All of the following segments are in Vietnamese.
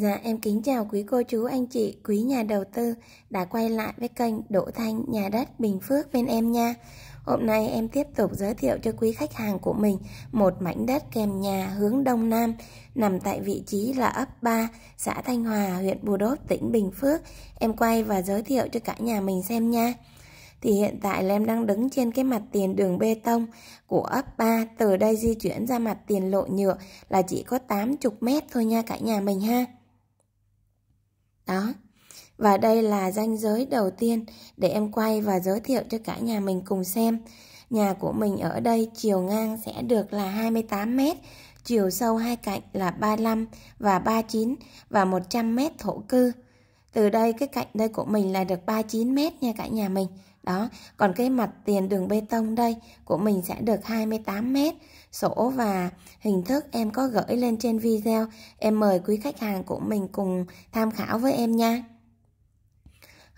Dạ em kính chào quý cô chú anh chị, quý nhà đầu tư đã quay lại với kênh Đỗ Thanh Nhà đất Bình Phước bên em nha. Hôm nay em tiếp tục giới thiệu cho quý khách hàng của mình một mảnh đất kèm nhà hướng Đông Nam nằm tại vị trí là ấp 3, xã Thanh Hòa, huyện Bù Đốt, tỉnh Bình Phước. Em quay và giới thiệu cho cả nhà mình xem nha thì hiện tại là em đang đứng trên cái mặt tiền đường bê tông của ấp 3 từ đây di chuyển ra mặt tiền lộ nhựa là chỉ có 80 mét thôi nha cả nhà mình ha. Đó. Và đây là ranh giới đầu tiên để em quay và giới thiệu cho cả nhà mình cùng xem. Nhà của mình ở đây chiều ngang sẽ được là 28 m, chiều sâu hai cạnh là 35 và 39 và 100 m thổ cư. Từ đây cái cạnh đây của mình là được 39 mét nha cả nhà mình. Đó, còn cái mặt tiền đường bê tông đây của mình sẽ được 28 mét. Sổ và hình thức em có gửi lên trên video. Em mời quý khách hàng của mình cùng tham khảo với em nha.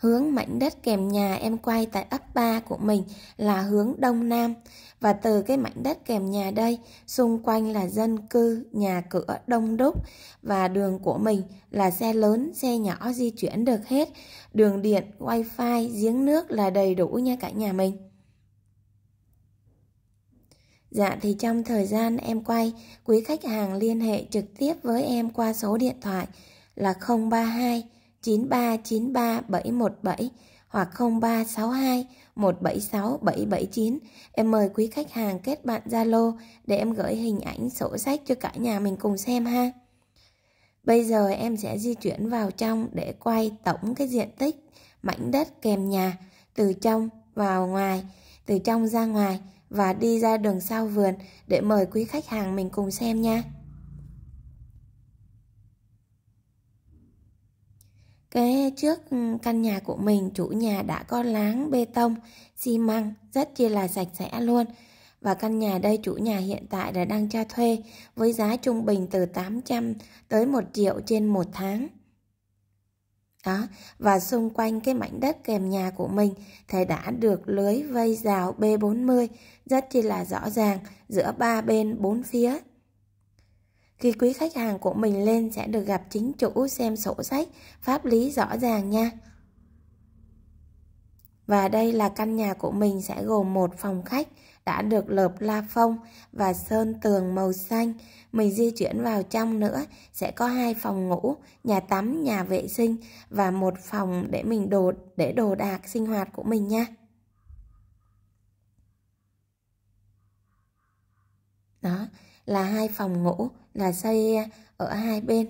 Hướng mảnh đất kèm nhà em quay tại ấp 3 của mình là hướng Đông Nam và từ cái mảnh đất kèm nhà đây xung quanh là dân cư, nhà cửa đông đúc và đường của mình là xe lớn, xe nhỏ di chuyển được hết. Đường điện, wifi, giếng nước là đầy đủ nha cả nhà mình. Dạ thì trong thời gian em quay, quý khách hàng liên hệ trực tiếp với em qua số điện thoại là 032 9393717 hoặc 0362 176 779. Em mời quý khách hàng kết bạn Zalo để em gửi hình ảnh sổ sách cho cả nhà mình cùng xem ha. Bây giờ em sẽ di chuyển vào trong để quay tổng cái diện tích mảnh đất kèm nhà từ trong vào ngoài, từ trong ra ngoài và đi ra đường sau vườn để mời quý khách hàng mình cùng xem nha. Cái trước ừ, căn nhà của mình chủ nhà đã có láng bê tông, xi măng, rất chi là sạch sẽ luôn. Và căn nhà đây chủ nhà hiện tại đã đang cho thuê với giá trung bình từ 800 tới 1 triệu trên một tháng. Đó, và xung quanh cái mảnh đất kèm nhà của mình thì đã được lưới vây rào B40 rất chi là rõ ràng giữa ba bên bốn phía khi quý khách hàng của mình lên sẽ được gặp chính chủ xem sổ sách, pháp lý rõ ràng nha. Và đây là căn nhà của mình sẽ gồm một phòng khách đã được lợp la phong và sơn tường màu xanh. Mình di chuyển vào trong nữa sẽ có hai phòng ngủ, nhà tắm, nhà vệ sinh và một phòng để mình đồ để đồ đạc sinh hoạt của mình nha. Đó, là hai phòng ngủ là xây à, ở hai bên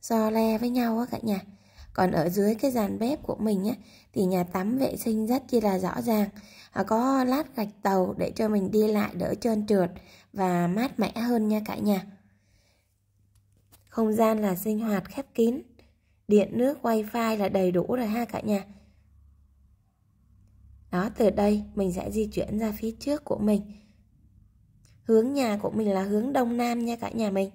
so le với nhau á cả nhà còn ở dưới cái dàn bếp của mình á thì nhà tắm vệ sinh rất chi là rõ ràng à, có lát gạch tàu để cho mình đi lại đỡ trơn trượt và mát mẻ hơn nha cả nhà không gian là sinh hoạt khép kín điện nước wifi là đầy đủ rồi ha cả nhà đó từ đây mình sẽ di chuyển ra phía trước của mình Hướng nhà của mình là hướng đông nam nha cả nhà mình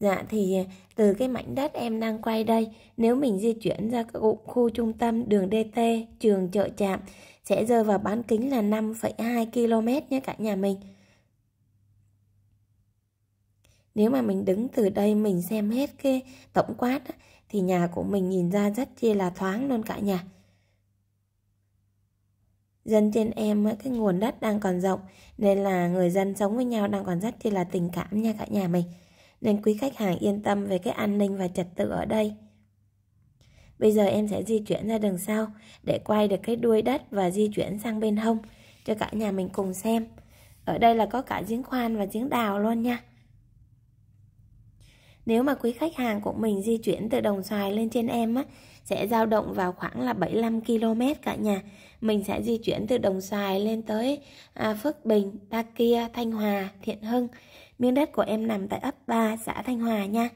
Dạ thì từ cái mảnh đất em đang quay đây, nếu mình di chuyển ra các khu trung tâm đường DT, trường chợ trạm sẽ rơi vào bán kính là 5,2 km nha cả nhà mình. Nếu mà mình đứng từ đây mình xem hết cái tổng quát thì nhà của mình nhìn ra rất chia là thoáng luôn cả nhà. Dân trên em cái nguồn đất đang còn rộng nên là người dân sống với nhau đang còn rất chi là tình cảm nha cả nhà mình. Nên quý khách hàng yên tâm về cái an ninh và trật tự ở đây. Bây giờ em sẽ di chuyển ra đằng sau để quay được cái đuôi đất và di chuyển sang bên hông cho cả nhà mình cùng xem. Ở đây là có cả giếng khoan và giếng đào luôn nha. Nếu mà quý khách hàng của mình di chuyển từ Đồng Xoài lên trên em á, sẽ dao động vào khoảng là 75 km cả nhà mình sẽ di chuyển từ Đồng Xoài lên tới à, Phước Bình, Đa Kia, Thanh Hòa, Thiện Hưng. Miếng đất của em nằm tại ấp 3, xã Thanh Hòa nha.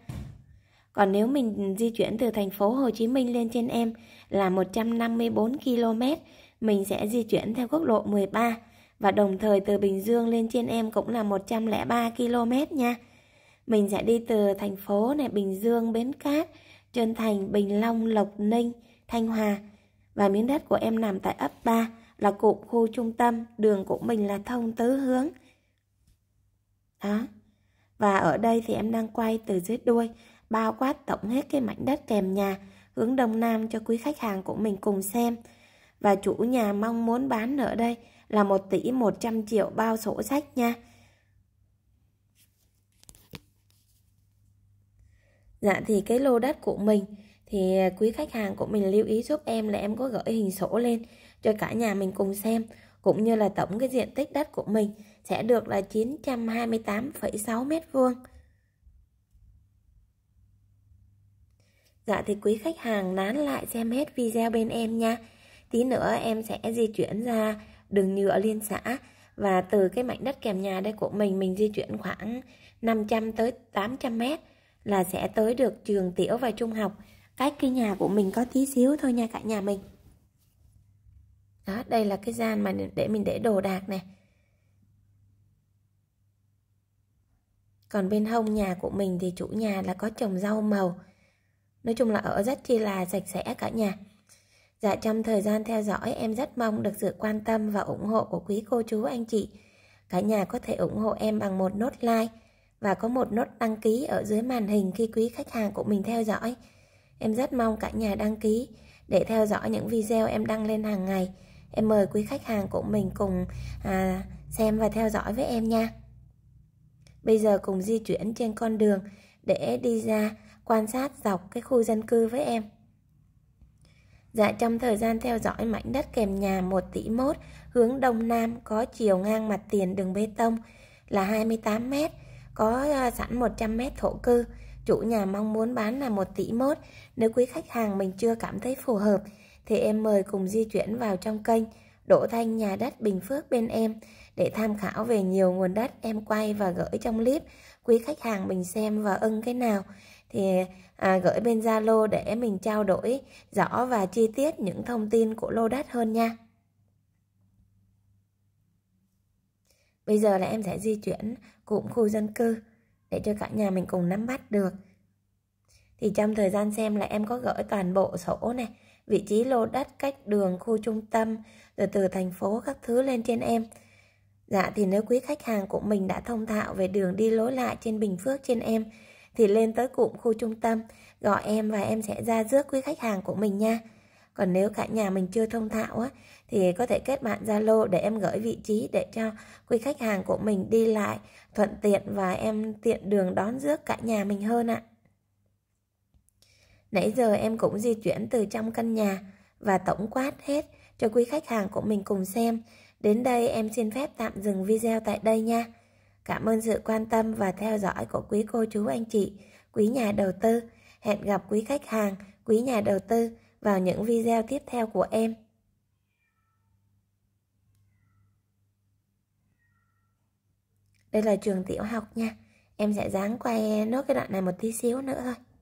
Còn nếu mình di chuyển từ thành phố Hồ Chí Minh lên trên em là 154 km, mình sẽ di chuyển theo quốc lộ 13 và đồng thời từ Bình Dương lên trên em cũng là 103 km nha. Mình sẽ đi từ thành phố này Bình Dương, Bến Cát, Trơn Thành, Bình Long, Lộc Ninh, Thanh Hòa và miếng đất của em nằm tại ấp 3 là cụm khu trung tâm, đường của mình là thông tứ hướng. Đó. Và ở đây thì em đang quay từ dưới đuôi, bao quát tổng hết cái mảnh đất kèm nhà, hướng đông nam cho quý khách hàng của mình cùng xem. Và chủ nhà mong muốn bán ở đây là 1 tỷ 100 triệu bao sổ sách nha. Dạ thì cái lô đất của mình thì à, quý khách hàng của mình lưu ý giúp em là em có gửi hình sổ lên cho cả nhà mình cùng xem cũng như là tổng cái diện tích đất của mình sẽ được là 928,6 m2. Dạ thì quý khách hàng nán lại xem hết video bên em nha. Tí nữa em sẽ di chuyển ra đường nhựa liên xã và từ cái mảnh đất kèm nhà đây của mình mình di chuyển khoảng 500 tới 800 mét là sẽ tới được trường tiểu và trung học cách cái nhà của mình có tí xíu thôi nha cả nhà mình đó đây là cái gian mà để mình để đồ đạc này còn bên hông nhà của mình thì chủ nhà là có trồng rau màu nói chung là ở rất chi là sạch sẽ cả nhà dạ trong thời gian theo dõi em rất mong được sự quan tâm và ủng hộ của quý cô chú anh chị cả nhà có thể ủng hộ em bằng một nốt like và có một nốt đăng ký ở dưới màn hình khi quý khách hàng của mình theo dõi Em rất mong cả nhà đăng ký để theo dõi những video em đăng lên hàng ngày. Em mời quý khách hàng của mình cùng à, xem và theo dõi với em nha. Bây giờ cùng di chuyển trên con đường để đi ra quan sát dọc cái khu dân cư với em. Dạ trong thời gian theo dõi mảnh đất kèm nhà 1 tỷ mốt hướng đông nam có chiều ngang mặt tiền đường bê tông là 28 m, có à, sẵn 100 m thổ cư Chủ nhà mong muốn bán là một tỷ mốt. Nếu quý khách hàng mình chưa cảm thấy phù hợp, thì em mời cùng di chuyển vào trong kênh Đỗ Thanh Nhà Đất Bình Phước bên em để tham khảo về nhiều nguồn đất em quay và gửi trong clip. Quý khách hàng mình xem và ưng cái nào thì à, gửi bên Zalo để mình trao đổi rõ và chi tiết những thông tin của lô đất hơn nha. Bây giờ là em sẽ di chuyển cụm khu dân cư để cho cả nhà mình cùng nắm bắt được thì trong thời gian xem là em có gửi toàn bộ sổ này vị trí lô đất cách đường khu trung tâm rồi từ thành phố các thứ lên trên em dạ thì nếu quý khách hàng của mình đã thông thạo về đường đi lối lại trên bình phước trên em thì lên tới cụm khu trung tâm gọi em và em sẽ ra rước quý khách hàng của mình nha còn nếu cả nhà mình chưa thông thạo á, thì có thể kết bạn Zalo để em gửi vị trí để cho quý khách hàng của mình đi lại thuận tiện và em tiện đường đón rước cả nhà mình hơn ạ. Nãy giờ em cũng di chuyển từ trong căn nhà và tổng quát hết cho quý khách hàng của mình cùng xem. Đến đây em xin phép tạm dừng video tại đây nha. Cảm ơn sự quan tâm và theo dõi của quý cô chú anh chị, quý nhà đầu tư. Hẹn gặp quý khách hàng, quý nhà đầu tư vào những video tiếp theo của em. Đây là trường tiểu học nha. Em sẽ dán quay nốt cái đoạn này một tí xíu nữa thôi.